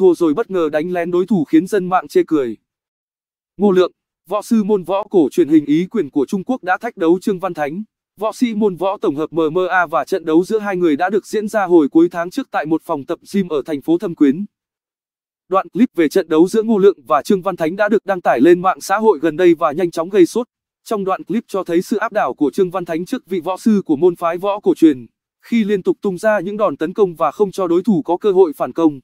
thua rồi bất ngờ đánh lén đối thủ khiến dân mạng chê cười. Ngô Lượng, võ sư môn võ cổ truyền hình ý quyền của Trung Quốc đã thách đấu Trương Văn Thánh. Võ sĩ môn võ tổng hợp MMA và trận đấu giữa hai người đã được diễn ra hồi cuối tháng trước tại một phòng tập gym ở thành phố Thâm Quyến. Đoạn clip về trận đấu giữa Ngô Lượng và Trương Văn Thánh đã được đăng tải lên mạng xã hội gần đây và nhanh chóng gây sốt. Trong đoạn clip cho thấy sự áp đảo của Trương Văn Thánh trước vị võ sư của môn phái võ cổ truyền, khi liên tục tung ra những đòn tấn công và không cho đối thủ có cơ hội phản công.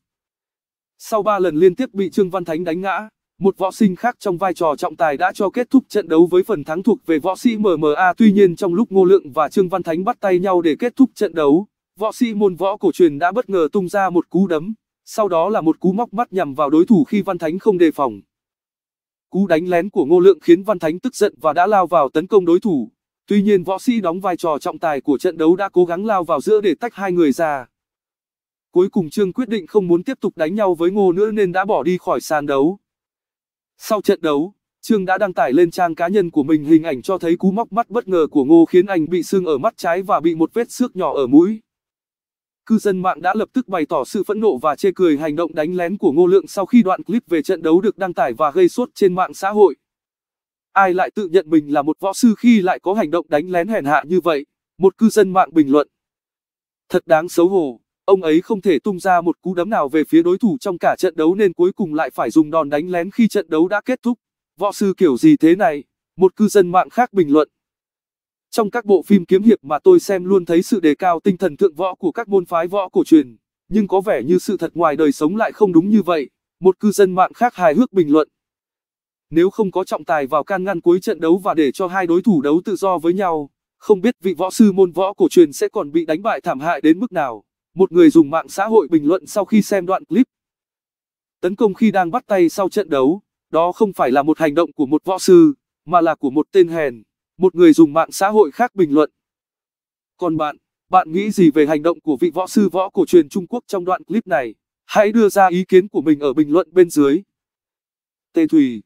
Sau 3 lần liên tiếp bị Trương Văn Thánh đánh ngã, một võ sinh khác trong vai trò trọng tài đã cho kết thúc trận đấu với phần thắng thuộc về võ sĩ MMA. Tuy nhiên trong lúc Ngô Lượng và Trương Văn Thánh bắt tay nhau để kết thúc trận đấu, võ sĩ môn võ cổ truyền đã bất ngờ tung ra một cú đấm, sau đó là một cú móc mắt nhằm vào đối thủ khi Văn Thánh không đề phòng. Cú đánh lén của Ngô Lượng khiến Văn Thánh tức giận và đã lao vào tấn công đối thủ. Tuy nhiên võ sĩ đóng vai trò trọng tài của trận đấu đã cố gắng lao vào giữa để tách hai người ra. Cuối cùng Trương quyết định không muốn tiếp tục đánh nhau với Ngô nữa nên đã bỏ đi khỏi sàn đấu. Sau trận đấu, Trương đã đăng tải lên trang cá nhân của mình hình ảnh cho thấy cú móc mắt bất ngờ của Ngô khiến anh bị sưng ở mắt trái và bị một vết xước nhỏ ở mũi. Cư dân mạng đã lập tức bày tỏ sự phẫn nộ và chê cười hành động đánh lén của Ngô Lượng sau khi đoạn clip về trận đấu được đăng tải và gây sốt trên mạng xã hội. Ai lại tự nhận mình là một võ sư khi lại có hành động đánh lén hèn hạ như vậy? Một cư dân mạng bình luận. Thật đáng xấu hổ. Ông ấy không thể tung ra một cú đấm nào về phía đối thủ trong cả trận đấu nên cuối cùng lại phải dùng đòn đánh lén khi trận đấu đã kết thúc. Võ sư kiểu gì thế này? Một cư dân mạng khác bình luận. Trong các bộ phim kiếm hiệp mà tôi xem luôn thấy sự đề cao tinh thần thượng võ của các môn phái võ cổ truyền, nhưng có vẻ như sự thật ngoài đời sống lại không đúng như vậy. Một cư dân mạng khác hài hước bình luận. Nếu không có trọng tài vào can ngăn cuối trận đấu và để cho hai đối thủ đấu tự do với nhau, không biết vị võ sư môn võ cổ truyền sẽ còn bị đánh bại thảm hại đến mức nào một người dùng mạng xã hội bình luận sau khi xem đoạn clip. Tấn công khi đang bắt tay sau trận đấu, đó không phải là một hành động của một võ sư, mà là của một tên hèn, một người dùng mạng xã hội khác bình luận. Còn bạn, bạn nghĩ gì về hành động của vị võ sư võ cổ truyền Trung Quốc trong đoạn clip này? Hãy đưa ra ý kiến của mình ở bình luận bên dưới. Tê Thủy